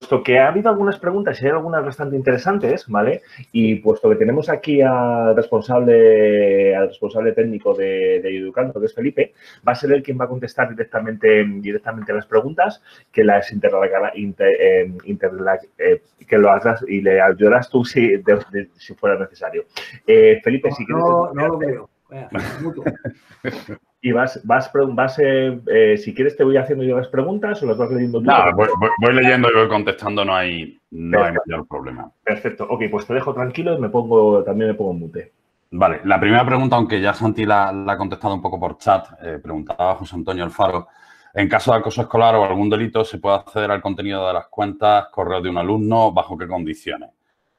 puesto que ha habido algunas preguntas y hay algunas bastante interesantes, ¿vale? Y puesto que tenemos aquí al responsable, al responsable técnico de, Educando, que es Felipe, va a ser él quien va a contestar directamente, directamente las preguntas, que las interlagará, eh, eh, que lo hagas y le ayudas tú si, si fuera necesario. Eh, Felipe, si quieres. No, Y vas, vas, eh, eh, si quieres te voy haciendo yo las preguntas o las vas leyendo tú. voy, leyendo y voy contestando, no hay, mayor problema. Perfecto, ok, pues te dejo tranquilo y me pongo, también me pongo en mute. Vale, la primera pregunta, aunque ya Santi la, ha contestado un poco por chat, eh, preguntaba José Antonio Alfaro, en caso de acoso escolar o algún delito, ¿se puede acceder al contenido de las cuentas, correo de un alumno, bajo qué condiciones?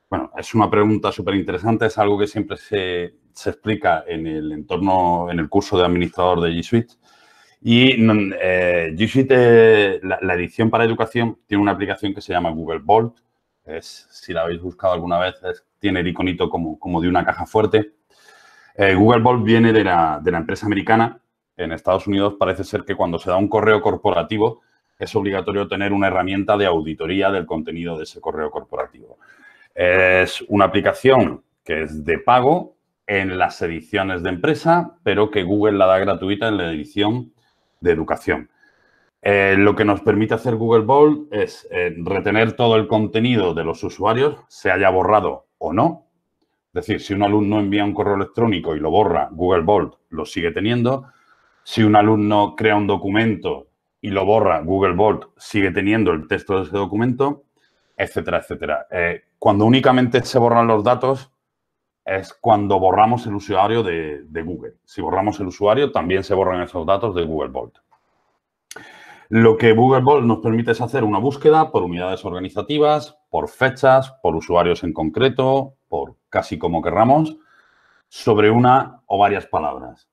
Bueno, es una pregunta súper interesante, es algo que siempre se, se explica en el entorno, en el curso de administrador de G Suite. Y eh, G Suite, eh, la, edición para educación, tiene una aplicación que se llama Google Vault. Es, si la habéis buscado alguna vez, tiene el iconito como, como de una caja fuerte. Eh, Google Vault viene de la, de la empresa americana. En Estados Unidos parece ser que cuando se da un correo corporativo es obligatorio tener una herramienta de auditoría del contenido de ese correo corporativo. Es una aplicación que es de pago, en las ediciones de empresa, pero que Google la da gratuita en la edición de educación. Eh, lo que nos permite hacer Google Vault es eh, retener todo el contenido de los usuarios, se haya borrado o no. Es decir, si un alumno envía un correo electrónico y lo borra, Google Vault lo sigue teniendo. Si un alumno crea un documento y lo borra, Google Vault sigue teniendo el texto de ese documento, etcétera, etcétera. Eh, cuando únicamente se borran los datos, es cuando borramos el usuario de, Google. Si borramos el usuario, también se borran esos datos de Google Vault. Lo que Google Vault nos permite es hacer una búsqueda por unidades organizativas, por fechas, por usuarios en concreto, por casi como querramos, sobre una o varias palabras.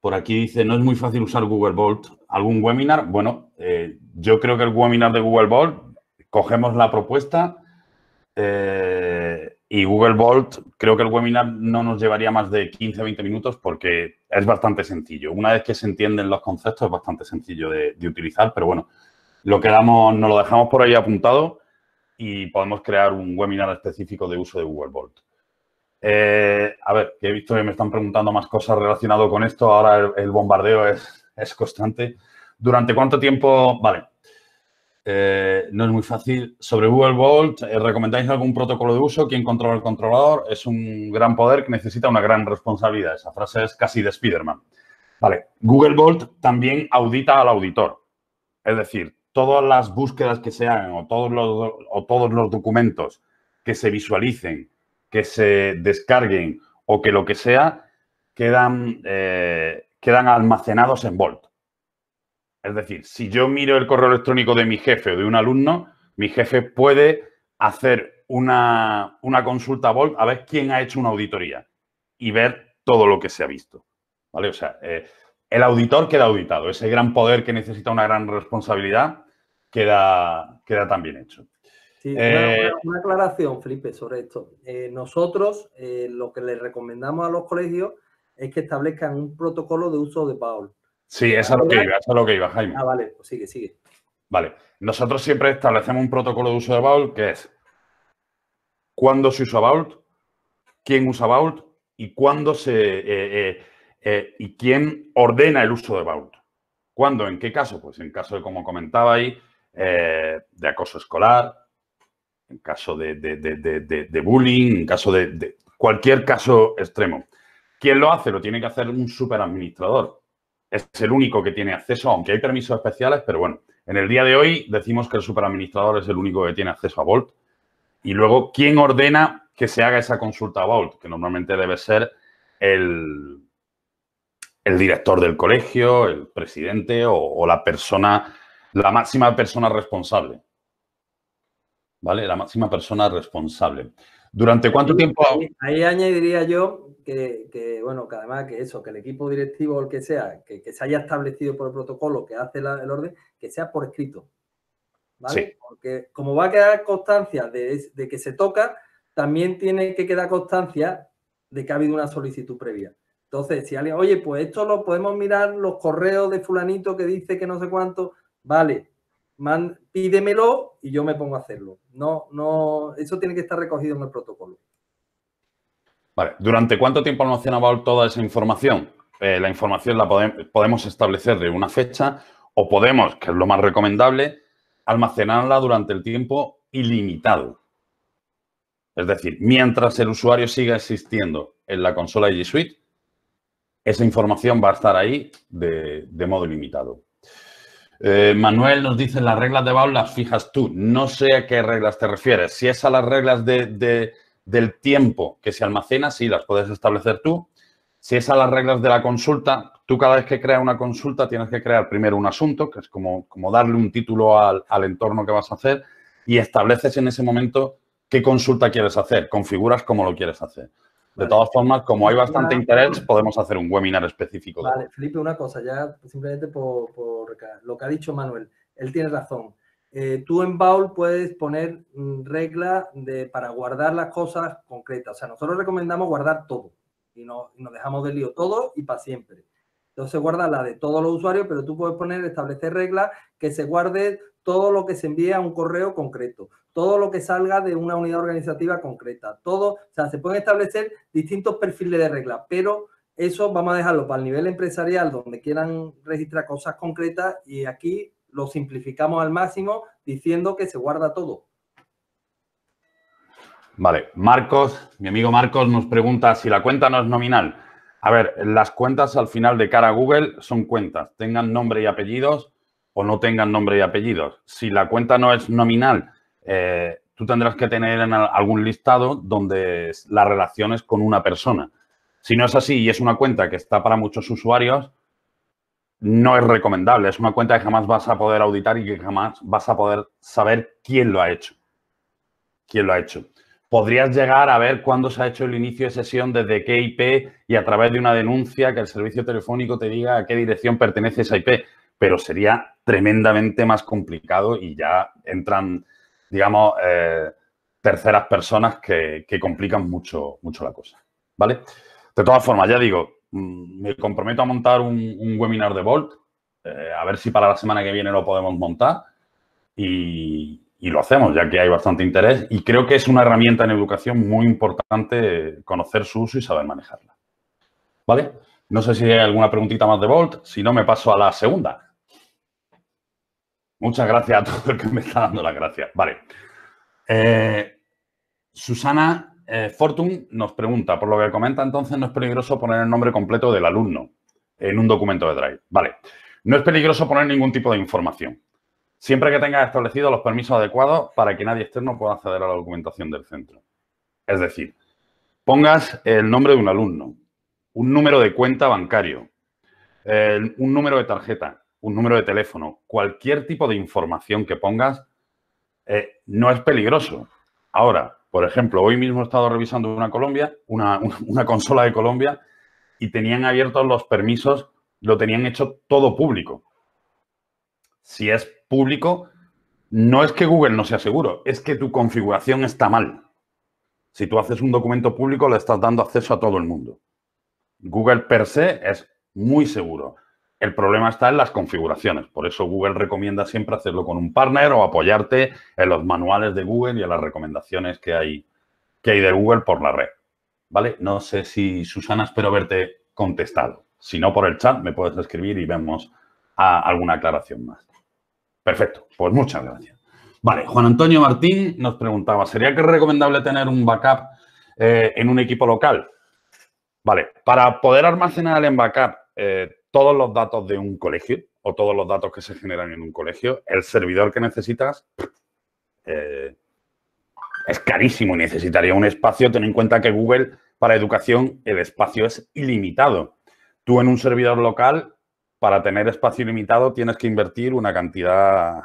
Por aquí dice, no es muy fácil usar Google Vault. ¿Algún webinar? Bueno, eh, yo creo que el webinar de Google Vault, cogemos la propuesta, eh, y Google Vault, creo que el webinar no nos llevaría más de 15 o 20 minutos porque es bastante sencillo. Una vez que se entienden los conceptos es bastante sencillo de, utilizar, pero bueno, lo quedamos, nos lo dejamos por ahí apuntado y podemos crear un webinar específico de uso de Google Vault. Eh, a ver, que he visto que me están preguntando más cosas relacionadas con esto. Ahora el, bombardeo es constante. ¿Durante cuánto tiempo? Vale, eh, no es muy fácil. Sobre Google Vault, eh, ¿recomendáis algún protocolo de uso? ¿Quién controla el controlador? Es un gran poder que necesita una gran responsabilidad. Esa frase es casi de Spiderman. Vale, Google Vault también audita al auditor. Es decir, todas las búsquedas que se hagan o todos los, todos los documentos que se visualicen, que se descarguen o que lo que sea, quedan, eh, quedan almacenados en Vault. Es decir, si yo miro el correo electrónico de mi jefe o de un alumno, mi jefe puede hacer una, consulta a Volt a ver quién ha hecho una auditoría y ver todo lo que se ha visto. ¿Vale? O sea, eh, el auditor queda auditado. Ese gran poder que necesita una gran responsabilidad queda, queda también hecho. Eh, una, aclaración, Felipe, sobre esto. Eh, nosotros lo que le recomendamos a los colegios es que establezcan un protocolo de uso de Paul Sí, es lo que iba, es lo que iba, Jaime. Ah, vale, pues sigue, sigue. Vale. Nosotros siempre establecemos un protocolo de uso de Vault que es cuándo se usa Vault, quién usa Vault y cuándo se eh, eh, eh, y quién ordena el uso de Vault. ¿Cuándo? ¿En qué caso? Pues en caso de, como comentaba ahí, de acoso escolar, en caso de, de bullying, en caso de, cualquier caso extremo. ¿Quién lo hace? Lo tiene que hacer un superadministrador es el único que tiene acceso, aunque hay permisos especiales, pero bueno, en el día de hoy decimos que el superadministrador es el único que tiene acceso a Vault. Y luego, ¿quién ordena que se haga esa consulta a Vault? Que normalmente debe ser el, el director del colegio, el presidente o, la persona, la máxima persona responsable. ¿Vale? La máxima persona responsable. ¿Durante cuánto tiempo? ahí añadiría yo que, bueno, que además que eso, que el equipo directivo o el que sea, que, se haya establecido por el protocolo que hace el orden, que sea por escrito. ¿Vale? Porque como va a quedar constancia de, que se toca, también tiene que quedar constancia de que ha habido una solicitud previa. Entonces, si alguien, oye, pues esto lo podemos mirar los correos de fulanito que dice que no sé cuánto, vale, pídemelo y yo me pongo a hacerlo. No, no, eso tiene que estar recogido en el protocolo. ¿durante cuánto tiempo almacenaba toda esa información? Eh, la información la podemos establecer de una fecha o podemos, que es lo más recomendable, almacenarla durante el tiempo ilimitado. Es decir, mientras el usuario siga existiendo en la consola G Suite, esa información va a estar ahí de, modo ilimitado. Eh, Manuel nos dice, las reglas de Baul las fijas tú. No sé a qué reglas te refieres. Si es a las reglas de, del tiempo que se almacena, si las puedes establecer tú. Si es a las reglas de la consulta, tú cada vez que creas una consulta tienes que crear primero un asunto, que es como, como darle un título al, entorno que vas a hacer y estableces en ese momento qué consulta quieres hacer, configuras cómo lo quieres hacer. De todas formas, como hay bastante interés, podemos hacer un webinar específico. Vale, Felipe, una cosa, ya simplemente por, por lo que ha dicho Manuel, él tiene razón. Eh, tú en Baul puedes poner mm, reglas para guardar las cosas concretas. O sea, nosotros recomendamos guardar todo y, no, nos dejamos del lío todo y para siempre. Entonces guarda la de todos los usuarios, pero tú puedes poner, establecer reglas que se guarde todo lo que se envía a un correo concreto, todo lo que salga de una unidad organizativa concreta, todo, o sea, se pueden establecer distintos perfiles de reglas, pero eso vamos a dejarlo para el nivel empresarial donde quieran registrar cosas concretas y aquí lo simplificamos al máximo diciendo que se guarda todo. Vale, Marcos, mi amigo Marcos nos pregunta si la cuenta no es nominal. A ver, las cuentas al final de cara a Google son cuentas, tengan nombre y apellidos o no tengan nombre y apellidos. Si la cuenta no es nominal, eh, tú tendrás que tener en algún listado donde la relación es con una persona. Si no es así y es una cuenta que está para muchos usuarios, no es recomendable. Es una cuenta que jamás vas a poder auditar y que jamás vas a poder saber quién lo ha hecho. ¿Quién lo ha hecho? Podrías llegar a ver cuándo se ha hecho el inicio de sesión, desde qué IP y a través de una denuncia que el servicio telefónico te diga a qué dirección pertenece esa IP, pero sería tremendamente más complicado y ya entran, digamos, eh, terceras personas que, que, complican mucho, mucho la cosa. ¿Vale? De todas formas, ya digo, Mm, me comprometo a montar un, webinar de Volt, eh, a ver si para la semana que viene lo podemos montar y, lo hacemos, ya que hay bastante interés y creo que es una herramienta en educación muy importante conocer su uso y saber manejarla. ¿Vale? No sé si hay alguna preguntita más de Volt, si no me paso a la segunda. Muchas gracias a todo el que me está dando las gracias. Vale. Eh, Susana eh, Fortune nos pregunta, por lo que comenta entonces, ¿no es peligroso poner el nombre completo del alumno en un documento de Drive? Vale, no es peligroso poner ningún tipo de información, siempre que tengas establecidos los permisos adecuados para que nadie externo pueda acceder a la documentación del centro. Es decir, pongas el nombre de un alumno, un número de cuenta bancario, un número de tarjeta, un número de teléfono, cualquier tipo de información que pongas eh, no es peligroso. Ahora, por ejemplo, hoy mismo he estado revisando una Colombia, una, una consola de Colombia, y tenían abiertos los permisos, lo tenían hecho todo público. Si es público, no es que Google no sea seguro, es que tu configuración está mal. Si tú haces un documento público, le estás dando acceso a todo el mundo. Google per se es muy seguro. El problema está en las configuraciones. Por eso Google recomienda siempre hacerlo con un partner o apoyarte en los manuales de Google y en las recomendaciones que hay, que hay de Google por la red. ¿Vale? No sé si, Susana, espero verte contestado. Si no, por el chat me puedes escribir y vemos alguna aclaración más. Perfecto, pues muchas gracias. Vale, Juan Antonio Martín nos preguntaba, ¿sería que es recomendable tener un backup eh, en un equipo local? Vale, para poder almacenar en backup eh, todos los datos de un colegio o todos los datos que se generan en un colegio, el servidor que necesitas eh, es carísimo. y Necesitaría un espacio. Ten en cuenta que Google para educación el espacio es ilimitado. Tú en un servidor local, para tener espacio ilimitado, tienes que invertir una cantidad,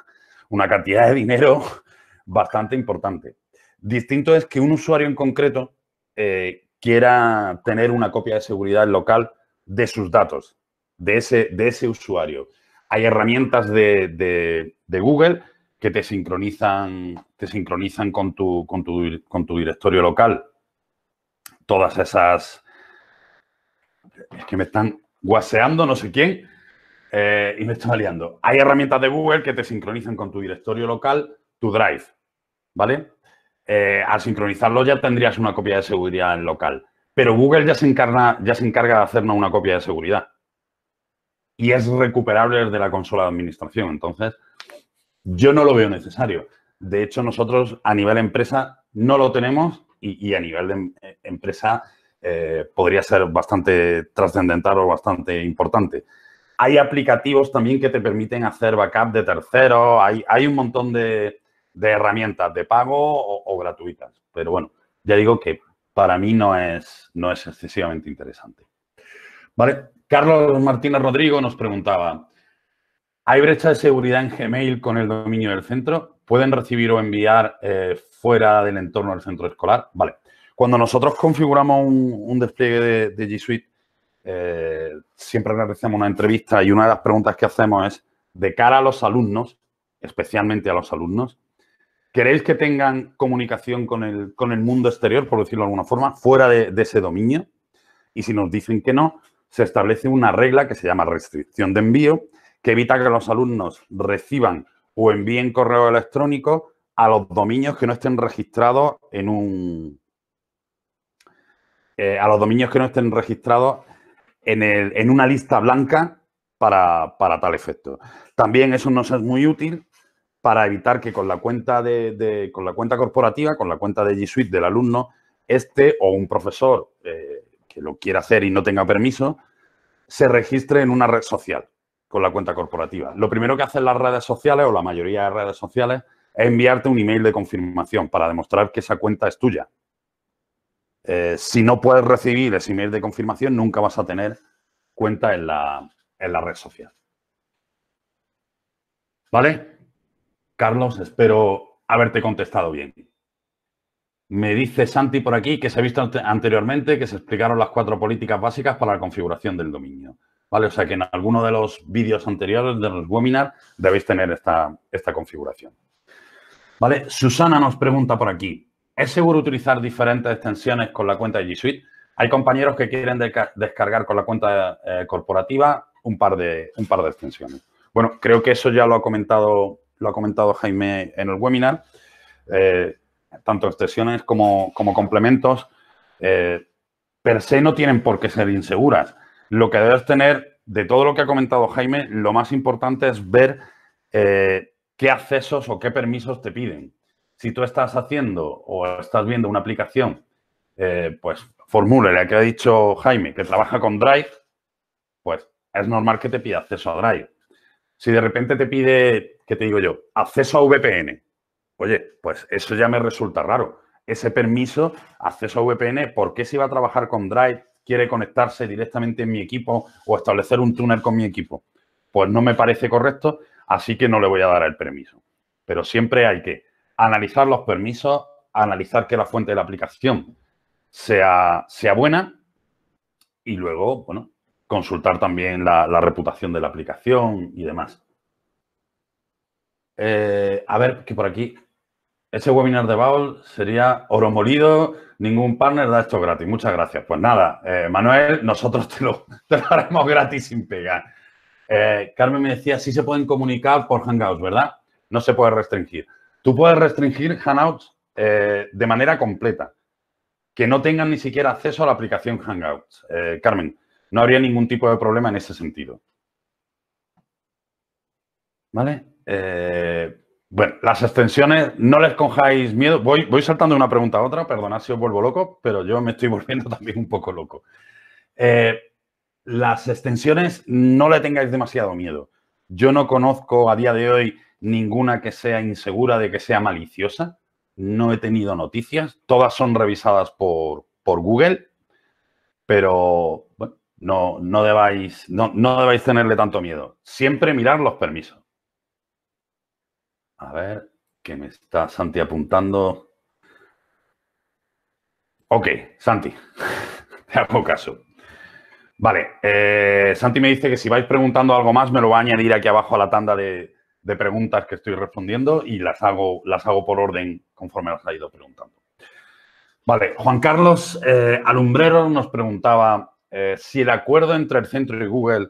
una cantidad de dinero bastante importante. Distinto es que un usuario en concreto eh, quiera tener una copia de seguridad local de sus datos de ese, de ese usuario. Hay herramientas de, Google que te sincronizan, te sincronizan con, tu, con, tu, directorio local. Todas esas... Es que me están guaseando no sé quién eh, y me están aliando. Hay herramientas de Google que te sincronizan con tu directorio local, tu Drive, ¿vale? Eh, al sincronizarlo ya tendrías una copia de seguridad en local. Pero Google ya se, ya se encarga de hacernos una copia de seguridad y es recuperable desde la consola de administración. Entonces, yo no lo veo necesario. De hecho, nosotros a nivel empresa no lo tenemos y, a nivel de em, eh, empresa eh, podría ser bastante trascendental o bastante importante. Hay aplicativos también que te permiten hacer backup de tercero. hay, hay, un montón de, herramientas de pago o, o gratuitas. Pero bueno, ya digo que para mí no es, no es excesivamente interesante. Vale, Carlos Martínez Rodrigo nos preguntaba, ¿hay brecha de seguridad en Gmail con el dominio del centro? ¿Pueden recibir o enviar eh, fuera del entorno del centro escolar? Vale. Cuando nosotros configuramos un, despliegue de, G Suite, eh, siempre realizamos una entrevista y una de las preguntas que hacemos es, de cara a los alumnos, especialmente a los alumnos, ¿Queréis que tengan comunicación con el, mundo exterior, por decirlo de alguna forma, fuera de, de, ese dominio? Y si nos dicen que no, se establece una regla que se llama restricción de envío, que evita que los alumnos reciban o envíen correo electrónico a los dominios que no estén registrados en un. Eh, a los dominios que no estén registrados en, una lista blanca para, tal efecto. También eso nos es muy útil para evitar que con la cuenta con la cuenta corporativa, con la cuenta de G Suite del alumno, este o un profesor eh, que lo quiera hacer y no tenga permiso, se registre en una red social con la cuenta corporativa. Lo primero que hacen las redes sociales o la mayoría de redes sociales es enviarte un email de confirmación para demostrar que esa cuenta es tuya. Eh, si no puedes recibir ese email de confirmación, nunca vas a tener cuenta en la, en la red social. ¿Vale? Carlos, espero haberte contestado bien. Me dice Santi por aquí que se ha visto anteriormente que se explicaron las cuatro políticas básicas para la configuración del dominio. ¿Vale? O sea que en alguno de los vídeos anteriores del webinar debéis tener esta, esta configuración. ¿Vale? Susana nos pregunta por aquí, ¿es seguro utilizar diferentes extensiones con la cuenta de G Suite? Hay compañeros que quieren descargar con la cuenta eh, corporativa un par, de, un par de extensiones. Bueno, creo que eso ya lo ha comentado, lo ha comentado Jaime en el webinar. Eh, tanto extensiones como, como complementos, eh, per se no tienen por qué ser inseguras. Lo que debes tener, de todo lo que ha comentado Jaime, lo más importante es ver eh, qué accesos o qué permisos te piden. Si tú estás haciendo o estás viendo una aplicación, eh, pues formule la que ha dicho Jaime, que trabaja con Drive, pues es normal que te pida acceso a Drive. Si de repente te pide, ¿qué te digo yo? Acceso a VPN. Oye, pues eso ya me resulta raro. Ese permiso, acceso a VPN, ¿por qué si va a trabajar con Drive quiere conectarse directamente en mi equipo o establecer un túnel con mi equipo? Pues no me parece correcto, así que no le voy a dar el permiso. Pero siempre hay que analizar los permisos, analizar que la fuente de la aplicación sea, sea buena y luego, bueno, consultar también la, reputación de la aplicación y demás. Eh, a ver, que por aquí ese webinar de Baul sería oro molido, ningún partner da esto gratis. Muchas gracias. Pues nada, eh, Manuel, nosotros te lo, haremos gratis sin pegar. Eh, Carmen me decía, sí se pueden comunicar por Hangouts, ¿verdad? No se puede restringir. Tú puedes restringir Hangouts eh, de manera completa, que no tengan ni siquiera acceso a la aplicación Hangouts. Carmen, no habría ningún tipo de problema en ese sentido. ¿Vale? Bueno, las extensiones, no les cojáis miedo. Voy, saltando de una pregunta a otra, perdonad si os vuelvo loco, pero yo me estoy volviendo también un poco loco. Eh, las extensiones, no le tengáis demasiado miedo. Yo no conozco a día de hoy ninguna que sea insegura de que sea maliciosa. No he tenido noticias. Todas son revisadas por, Google, pero no, no, debáis, no, no tenerle tanto miedo. Siempre mirar los permisos. A ver, que me está Santi apuntando. Ok, Santi, te hago caso. Vale, eh, Santi me dice que si vais preguntando algo más, me lo va a añadir aquí abajo a la tanda de, preguntas que estoy respondiendo y las hago, las hago por orden conforme las ha ido preguntando. Vale, Juan Carlos eh, Alumbrero nos preguntaba eh, si el acuerdo entre el centro y Google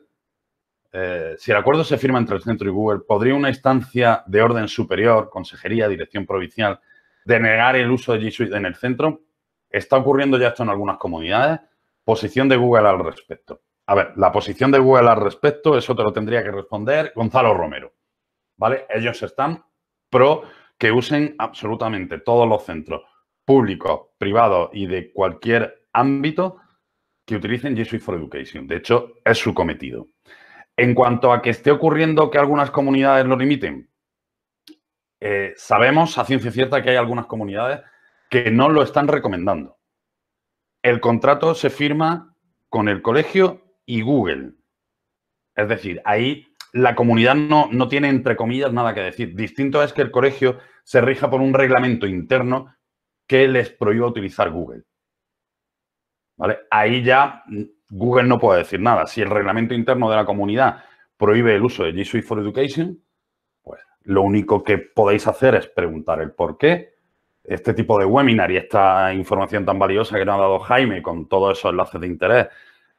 eh, si el acuerdo se firma entre el centro y Google, ¿podría una instancia de orden superior, consejería, dirección provincial, denegar el uso de G Suite en el centro? Está ocurriendo ya esto en algunas comunidades. Posición de Google al respecto. A ver, la posición de Google al respecto, eso te lo tendría que responder Gonzalo Romero. ¿Vale? Ellos están pro que usen absolutamente todos los centros públicos, privados y de cualquier ámbito que utilicen G Suite for Education. De hecho, es su cometido. En cuanto a que esté ocurriendo que algunas comunidades lo limiten, eh, sabemos a ciencia cierta que hay algunas comunidades que no lo están recomendando. El contrato se firma con el colegio y Google. Es decir, ahí la comunidad no, tiene, entre comillas, nada que decir. Distinto es que el colegio se rija por un reglamento interno que les prohíba utilizar Google. Ahí ya Google no puede decir nada. Si el reglamento interno de la comunidad prohíbe el uso de G Suite for Education, pues lo único que podéis hacer es preguntar el por qué. Este tipo de webinar y esta información tan valiosa que nos ha dado Jaime con todos esos enlaces de interés,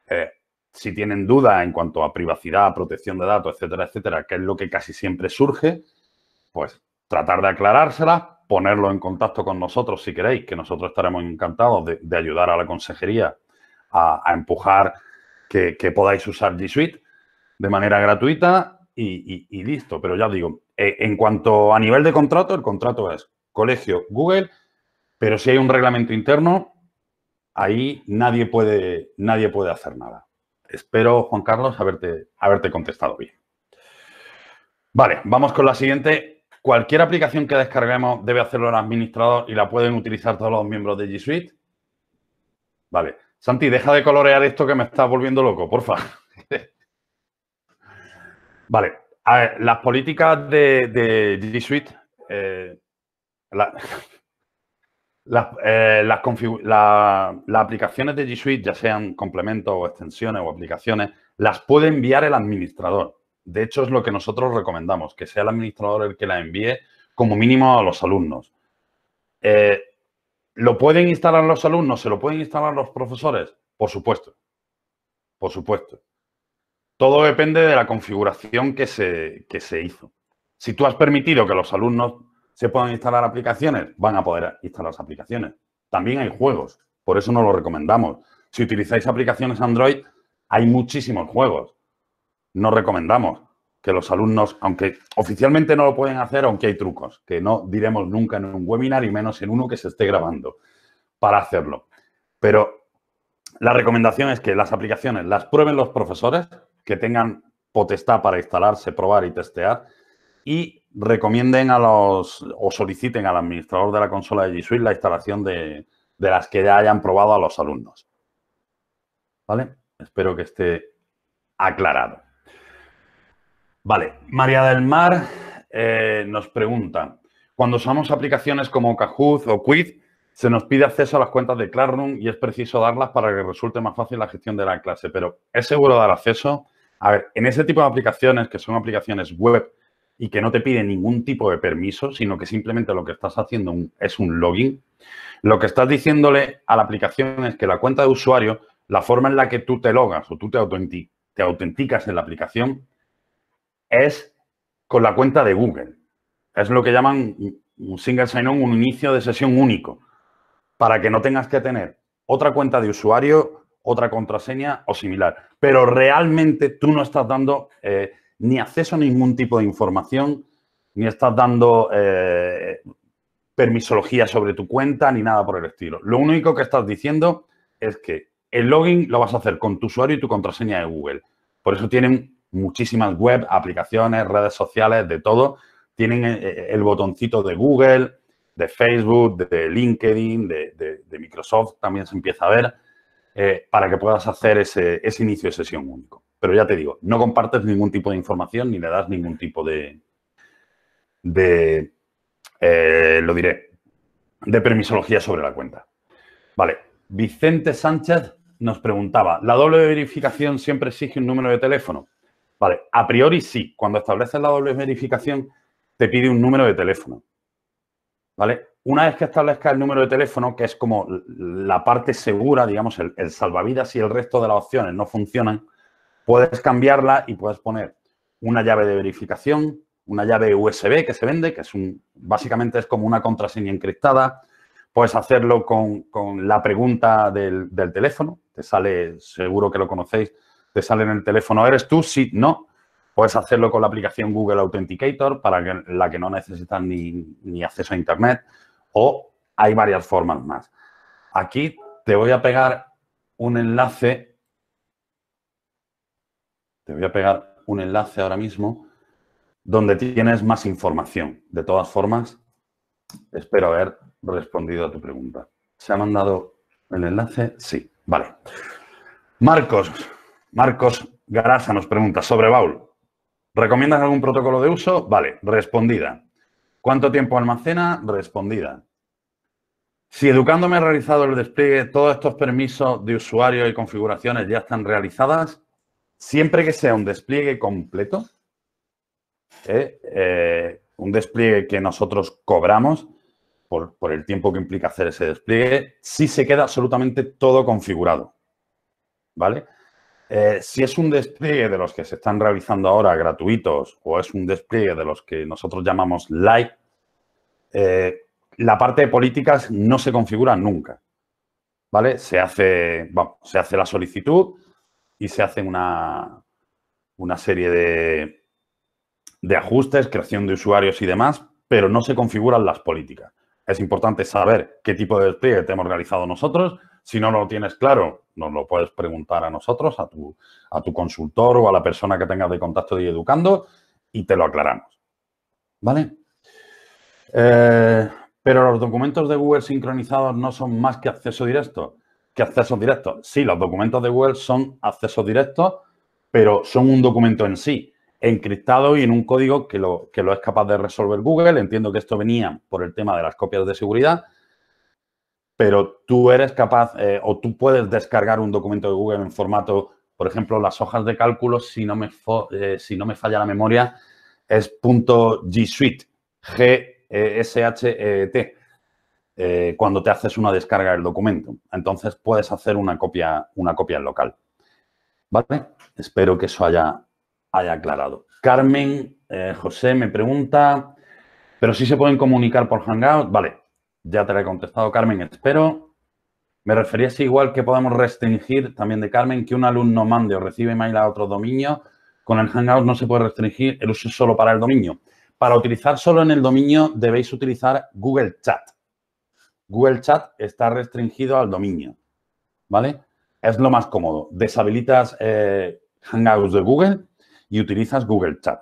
eh, si tienen dudas en cuanto a privacidad, protección de datos, etcétera, etcétera, que es lo que casi siempre surge, pues tratar de aclarárselas, ponerlo en contacto con nosotros si queréis, que nosotros estaremos encantados de ayudar a la consejería a, empujar que, podáis usar G Suite de manera gratuita y, listo. Pero ya os digo, eh, en cuanto a nivel de contrato, el contrato es colegio Google, pero si hay un reglamento interno, ahí nadie puede, nadie puede hacer nada. Espero, Juan Carlos, haberte, haberte contestado bien. Vale, vamos con la siguiente. Cualquier aplicación que descarguemos debe hacerlo el administrador y la pueden utilizar todos los miembros de G Suite. Vale. Santi, deja de colorear esto que me está volviendo loco, porfa. vale, a ver, las políticas de, G Suite, eh, eh, las, aplicaciones de G Suite, ya sean complementos o extensiones o aplicaciones, las puede enviar el administrador. De hecho, es lo que nosotros recomendamos, que sea el administrador el que la envíe como mínimo a los alumnos. Eh, ¿Lo pueden instalar los alumnos? ¿Se lo pueden instalar los profesores? Por supuesto. Por supuesto. Todo depende de la configuración que se, se hizo. Si tú has permitido que los alumnos se puedan instalar aplicaciones, van a poder instalar las aplicaciones. También hay juegos, por eso no lo recomendamos. Si utilizáis aplicaciones Android, hay muchísimos juegos. No recomendamos que los alumnos, aunque oficialmente no lo pueden hacer, aunque hay trucos, que no diremos nunca en un webinar y menos en uno que se esté grabando para hacerlo. Pero la recomendación es que las aplicaciones las prueben los profesores, que tengan potestad para instalarse, probar y testear, y recomienden a los o soliciten al administrador de la consola de G Suite la instalación de, de las que ya hayan probado a los alumnos. ¿Vale? Espero que esté aclarado. Vale, María del Mar eh, nos pregunta, cuando usamos aplicaciones como Kahoot o Quiz, se nos pide acceso a las cuentas de Classroom y es preciso darlas para que resulte más fácil la gestión de la clase, pero ¿es seguro dar acceso? A ver, en ese tipo de aplicaciones, que son aplicaciones web y que no te piden ningún tipo de permiso, sino que simplemente lo que estás haciendo es un login, lo que estás diciéndole a la aplicación es que la cuenta de usuario, la forma en la que tú te logas o tú te autenticas en la aplicación, es con la cuenta de Google. Es lo que llaman un single sign-on, un inicio de sesión único, para que no tengas que tener otra cuenta de usuario, otra contraseña o similar. Pero realmente tú no estás dando eh, ni acceso a ningún tipo de información, ni estás dando eh, permisología sobre tu cuenta, ni nada por el estilo. Lo único que estás diciendo es que el login lo vas a hacer con tu usuario y tu contraseña de Google. Por eso tienen muchísimas web, aplicaciones, redes sociales, de todo, tienen eh, eh, el botoncito de Google, de Facebook, de LinkedIn, de, Microsoft, también se empieza a ver, eh, para que puedas hacer ese, inicio de sesión único. Pero ya te digo, no compartes ningún tipo de información ni le das ningún tipo de, lo diré, de permisología sobre la cuenta. Vale, Vicente Sánchez nos preguntaba, ¿la doble verificación siempre exige un número de teléfono? Vale, a priori sí. Cuando estableces la doble verificación, te pide un número de teléfono. ¿Vale? Una vez que establezcas el número de teléfono, que es como la parte segura, digamos, el, salvavidas y el resto de las opciones no funcionan, puedes cambiarla y puedes poner una llave de verificación, una llave USB que se vende, que es un, básicamente es como una contraseña encriptada. Puedes hacerlo con, con la pregunta del, del, teléfono, te sale, seguro que lo conocéis, te sale en el teléfono, ¿eres tú? Sí, no. Puedes hacerlo con la aplicación Google Authenticator, para la que no necesitas ni, ni acceso a Internet, o hay varias formas más. Aquí te voy a pegar un enlace, te voy a pegar un enlace ahora mismo, donde tienes más información. De todas formas, espero haber respondido a tu pregunta. ¿Se ha mandado el enlace? Sí. Vale. Marcos, Marcos Garaza nos pregunta sobre Baul. ¿Recomiendas algún protocolo de uso? Vale, respondida. ¿Cuánto tiempo almacena? Respondida. Si Educándome ha realizado el despliegue, todos estos permisos de usuario y configuraciones ya están realizadas, siempre que sea un despliegue completo, ¿Eh? Eh, un despliegue que nosotros cobramos por, por el tiempo que implica hacer ese despliegue, sí se queda absolutamente todo configurado. ¿Vale? Eh, si es un despliegue de los que se están realizando ahora gratuitos o es un despliegue de los que nosotros llamamos light, eh, la parte de políticas no se configura nunca. ¿Vale? Se hace, se hace la solicitud y se hace una, serie de, de ajustes, creación de usuarios y demás, pero no se configuran las políticas. Es importante saber qué tipo de despliegue hemos realizado nosotros si no lo tienes claro, nos lo puedes preguntar a nosotros, a tu, a tu consultor o a la persona que tengas de contacto y Educando y te lo aclaramos. ¿Vale? Eh, pero los documentos de Google sincronizados no son más que acceso directo. Que acceso directos. Sí, los documentos de Google son acceso directo, pero son un documento en sí, encriptado y en un código que lo, que lo es capaz de resolver Google. Entiendo que esto venía por el tema de las copias de seguridad, pero tú eres capaz eh, o tú puedes descargar un documento de Google en formato, por ejemplo, las hojas de cálculo, si no me, eh, si no me falla la memoria, es punto G Suite, G-S-H-E-T, e, eh, cuando te haces una descarga del documento. Entonces puedes hacer una copia, una copia en local. ¿Vale? Espero que eso haya, haya aclarado. Carmen José me pregunta, ¿pero si se pueden comunicar por Hangout? Vale, ya te la he contestado, Carmen, espero. Me refería si igual que podemos restringir también de Carmen que un alumno mande o recibe mail a otro dominio, Con el Hangout no se puede restringir el uso solo para el dominio. Para utilizar solo en el dominio debéis utilizar Google Chat. Google Chat está restringido al dominio, ¿vale? Es lo más cómodo. Deshabilitas eh, Hangouts de Google y utilizas Google Chat.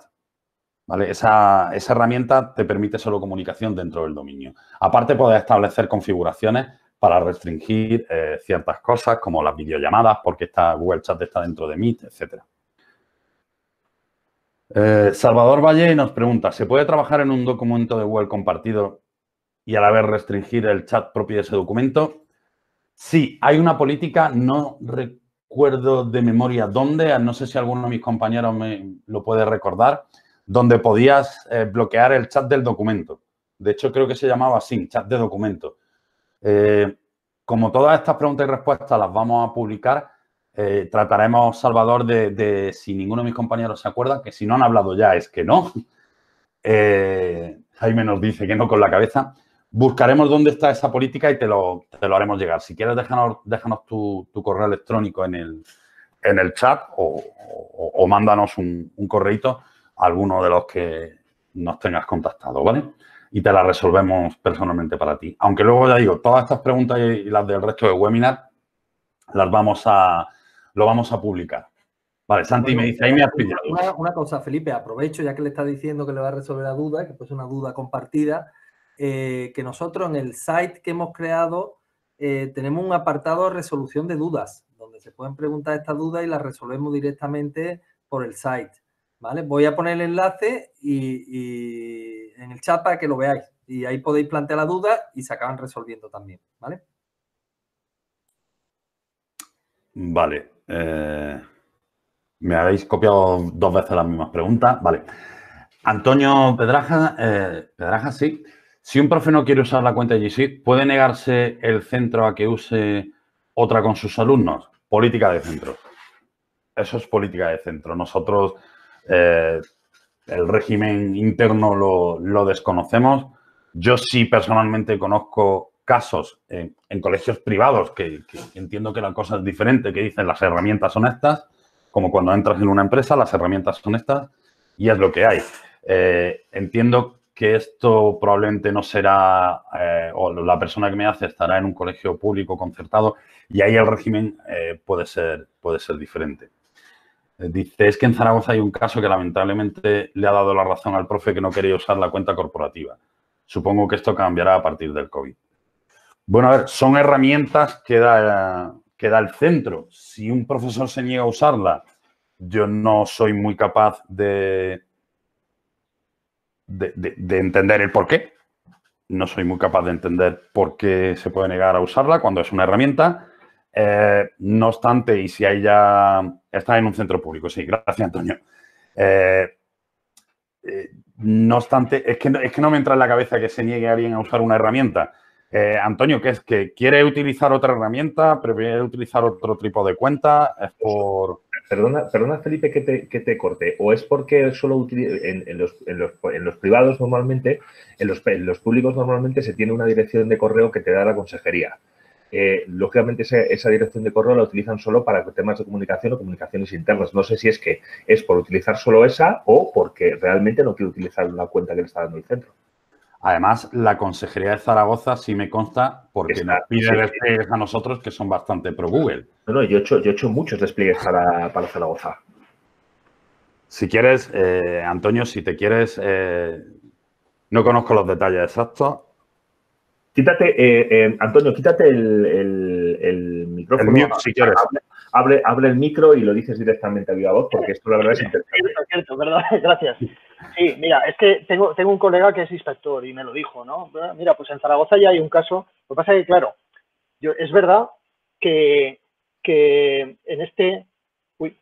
Esa, herramienta te permite solo comunicación dentro del dominio. Aparte, puedes establecer configuraciones para restringir eh, ciertas cosas como las videollamadas porque está, Google Chat está dentro de Meet, etc. Eh, Salvador Valle nos pregunta, ¿se puede trabajar en un documento de Google compartido y a la vez restringir el chat propio de ese documento? Sí, hay una política, no recuerdo de memoria dónde, no sé si alguno de mis compañeros me lo puede recordar, donde podías eh, bloquear el chat del documento. De hecho, creo que se llamaba así, chat de documento. Eh, como todas estas preguntas y respuestas las vamos a publicar, eh, trataremos, Salvador, de, si ninguno de mis compañeros se acuerda, que si no han hablado ya es que no. Jaime nos dice que no con la cabeza. Buscaremos dónde está esa política y te lo, haremos llegar. Si quieres, déjanos, déjanos tu, correo electrónico en el, chat o, mándanos un, un correito alguno de los que nos tengas contactado, ¿vale? Y te la resolvemos personalmente para ti. Aunque luego ya digo, todas estas preguntas y las del resto del webinar las vamos a, lo vamos a publicar. Vale, Santi me dice, ahí me has pillado. Una, cosa, Felipe, aprovecho ya que le está diciendo que le va a resolver la duda, que es pues una duda compartida, eh, que nosotros en el site que hemos creado eh, tenemos un apartado de resolución de dudas, donde se pueden preguntar estas dudas y las resolvemos directamente por el site. ¿vale? Voy a poner el enlace y, en el chat para que lo veáis. Y ahí podéis plantear la duda y se acaban resolviendo también, ¿vale? Vale. Eh, me habéis copiado dos veces las mismas preguntas. Vale. Antonio Pedraja, eh, Pedraja, sí. Si un profe no quiere usar la cuenta de ¿puede negarse el centro a que use otra con sus alumnos? Política de centro. Eso es política de centro. Nosotros eh, el régimen interno lo, desconocemos. Yo sí personalmente conozco casos en, colegios privados que, entiendo que la cosa es diferente, que dicen las herramientas son estas, como cuando entras en una empresa, las herramientas son estas y es lo que hay. Eh, entiendo que esto probablemente no será, eh, o la persona que me hace estará en un colegio público concertado y ahí el régimen puede, ser, puede ser diferente. Eh, Dice, es que en Zaragoza hay un caso que lamentablemente le ha dado la razón al profe que no quería usar la cuenta corporativa. Supongo que esto cambiará a partir del COVID. Bueno, a ver, son herramientas que da, que el centro. Si un profesor se niega a usarla, yo no soy muy capaz de, de entender el por qué. No soy muy capaz de entender por qué se puede negar a usarla cuando es una herramienta eh, no obstante, y si hay ya... Está en un centro público, sí, gracias, Antonio. Eh, eh, no obstante, es que no, es que no me entra en la cabeza que se niegue a alguien a usar una herramienta. Antonio, ¿qué es? ¿Que quiere utilizar otra herramienta? ¿Prefiere utilizar otro tipo de cuenta? por...? Perdona, perdona Felipe, que te, corte. ¿O es porque solo en, en, los, en, los, privados normalmente, en los, en los públicos normalmente se tiene una dirección de correo que te da la consejería? Eh, lógicamente esa, dirección de correo la utilizan solo para temas de comunicación o comunicaciones internas. No sé si es que es por utilizar solo esa o porque realmente no quiere utilizar una cuenta que le está dando el centro. Además, la Consejería de Zaragoza sí me consta porque nos pide despliegues a nosotros que son bastante pro Google. No, yo he hecho, muchos despliegues para, Zaragoza. Si quieres, eh, Antonio, si te quieres, eh, no conozco los detalles exactos, Quítate, eh, eh, Antonio, quítate el, el, micrófono. Abre, el micro y lo dices directamente a viva voz, porque esto la verdad es interesante. Cierto, cierto, ¿verdad? Gracias. Sí, mira, es que tengo, tengo un colega que es inspector y me lo dijo, ¿no? Mira, pues en Zaragoza ya hay un caso. Lo que pasa es que, claro, yo, es verdad que, que en este. Uy,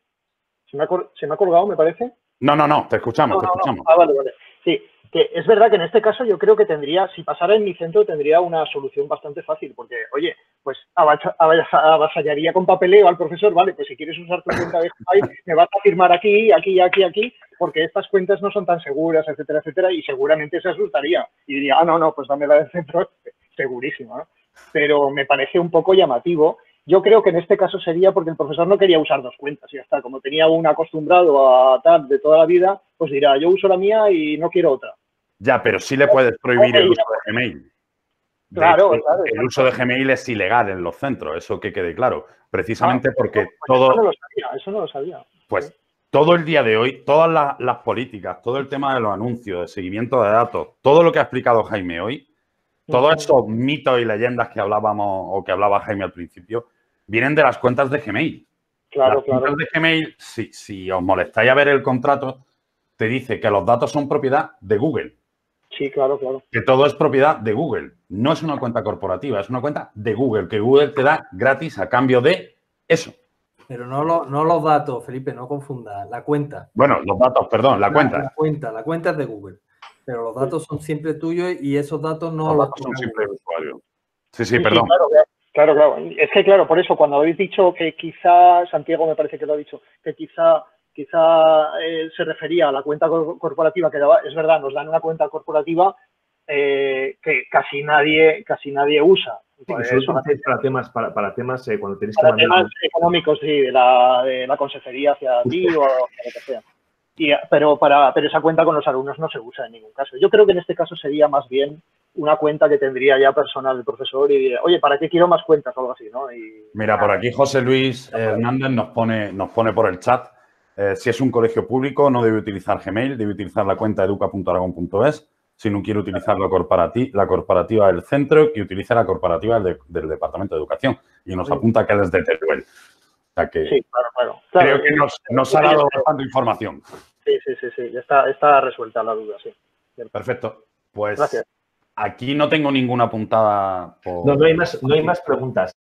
¿se me, ha, colgado, me parece? No, no, no, te escuchamos, te escuchamos. Ah, vale, vale. Sí, que es verdad que en este caso yo creo que tendría, si pasara en mi centro, tendría una solución bastante fácil, porque, oye, pues avasallaría con papeleo al profesor, vale, pues si quieres usar tu cuenta de facebook me vas a firmar aquí, aquí, aquí, aquí, porque estas cuentas no son tan seguras, etcétera, etcétera, y seguramente se asustaría y diría, ah, no, no, pues dame la del centro, segurísimo, ¿no? Pero me parece un poco llamativo yo creo que en este caso sería porque el profesor no quería usar dos cuentas y ya está. Como tenía un acostumbrado a TAP de toda la vida, pues dirá, yo uso la mía y no quiero otra. Ya, pero sí le puedes prohibir el uso de Gmail. Claro, claro, El uso de Gmail es ilegal en los centros, eso que quede claro. Precisamente ah, pues porque todo. Eso no lo sabía, eso no lo sabía. Pues todo el día de hoy, todas las, las, políticas, todo el tema de los anuncios, de seguimiento de datos, todo lo que ha explicado Jaime hoy, todos estos mitos y leyendas que hablábamos o que hablaba Jaime al principio, vienen de las cuentas de Gmail. Claro, las cuentas de Gmail, si, si os molestáis a ver el contrato, te dice que los datos son propiedad de Google. Sí, claro, claro. Que todo es propiedad de Google. No es una cuenta corporativa, es una cuenta de Google, que Google te da gratis a cambio de eso. Pero no, lo, no los datos, Felipe, no confundas. La cuenta. Bueno, los datos, perdón, la, cuenta. La cuenta, la cuenta es de Google. Pero los datos son siempre tuyos y esos datos no los, los datos son siempre de usuario. Sí, sí, perdón. Claro, claro. Es que, claro, por eso, cuando habéis dicho que quizá, Santiago me parece que lo ha dicho, que quizá quizá eh, se refería a la cuenta corporativa que es verdad, nos dan una cuenta corporativa eh, que casi nadie casi nadie usa. Pues eso para, para temas, para, para temas eh, cuando temas económicos, sí, de la, consejería hacia ti o lo que sea pero, para, pero esa cuenta con los alumnos no se usa en ningún caso. Yo creo que en este caso sería más bien una cuenta que tendría ya personal el profesor y oye, ¿para qué quiero más cuentas o algo así? ¿no? Mira, por aquí José Luis Hernández nos pone, nos pone por el chat, eh, si es un colegio público no debe utilizar Gmail, debe utilizar la cuenta educa.aragón.es, si no quiere utilizar la, la corporativa del centro, que utilice la corporativa del, del Departamento de Educación. Y nos apunta que es de Teruel que creo que nos, ha dado bastante información. Sí, sí, sí, sí. Está, resuelta la duda, sí. Perfecto. Pues aquí no tengo ninguna puntada. hay no hay más preguntas.